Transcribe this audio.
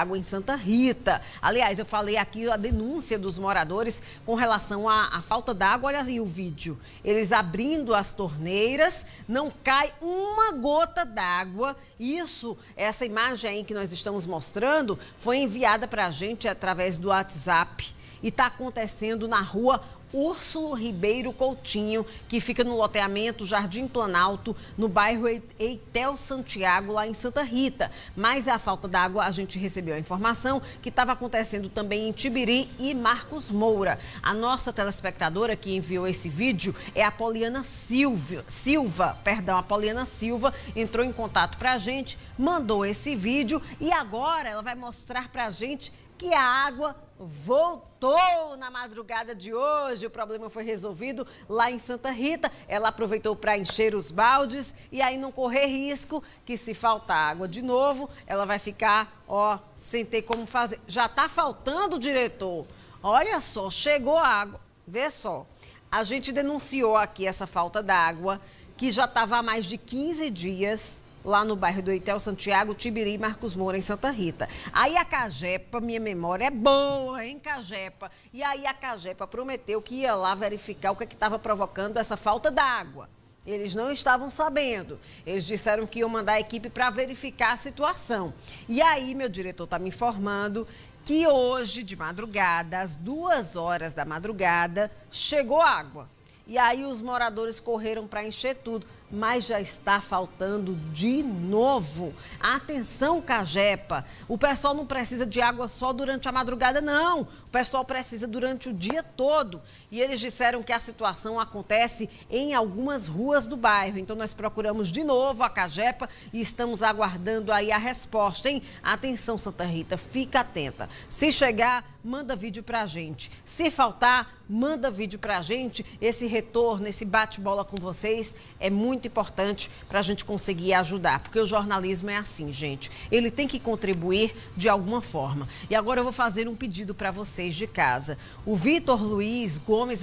água em Santa Rita. Aliás, eu falei aqui a denúncia dos moradores com relação à, à falta d'água. Olha aí o vídeo. Eles abrindo as torneiras, não cai uma gota d'água. Isso, essa imagem aí que nós estamos mostrando, foi enviada para a gente através do WhatsApp e está acontecendo na rua Úrsulo Ribeiro Coutinho, que fica no loteamento Jardim Planalto, no bairro Eitel Santiago, lá em Santa Rita. Mas é a falta d'água, a gente recebeu a informação que estava acontecendo também em Tibiri e Marcos Moura. A nossa telespectadora que enviou esse vídeo é a Poliana Silva, Silva, perdão, a Poliana Silva entrou em contato para a gente, mandou esse vídeo e agora ela vai mostrar para a gente que a água voltou na madrugada de hoje. O problema foi resolvido lá em Santa Rita. Ela aproveitou para encher os baldes e aí não correr risco que se faltar água de novo, ela vai ficar, ó, sem ter como fazer. Já está faltando, diretor. Olha só, chegou a água. Vê só. A gente denunciou aqui essa falta d'água, que já estava há mais de 15 dias lá no bairro do Itel Santiago, Tibiri, Marcos Moura, em Santa Rita. Aí a Cajepa, minha memória é boa, hein, Cajepa? E aí a Cajepa prometeu que ia lá verificar o que é estava provocando essa falta d'água. Eles não estavam sabendo. Eles disseram que iam mandar a equipe para verificar a situação. E aí, meu diretor está me informando que hoje, de madrugada, às duas horas da madrugada, chegou água. E aí os moradores correram para encher tudo mas já está faltando de novo. Atenção, Cajepa. O pessoal não precisa de água só durante a madrugada, não. O pessoal precisa durante o dia todo. E eles disseram que a situação acontece em algumas ruas do bairro. Então nós procuramos de novo a Cajepa e estamos aguardando aí a resposta, hein? Atenção, Santa Rita, fica atenta. Se chegar, manda vídeo pra gente. Se faltar, manda vídeo para a gente. Esse retorno, esse bate-bola com vocês é muito importante para a gente conseguir ajudar, porque o jornalismo é assim, gente. Ele tem que contribuir de alguma forma. E agora eu vou fazer um pedido para vocês de casa. O Vitor Luiz Gomes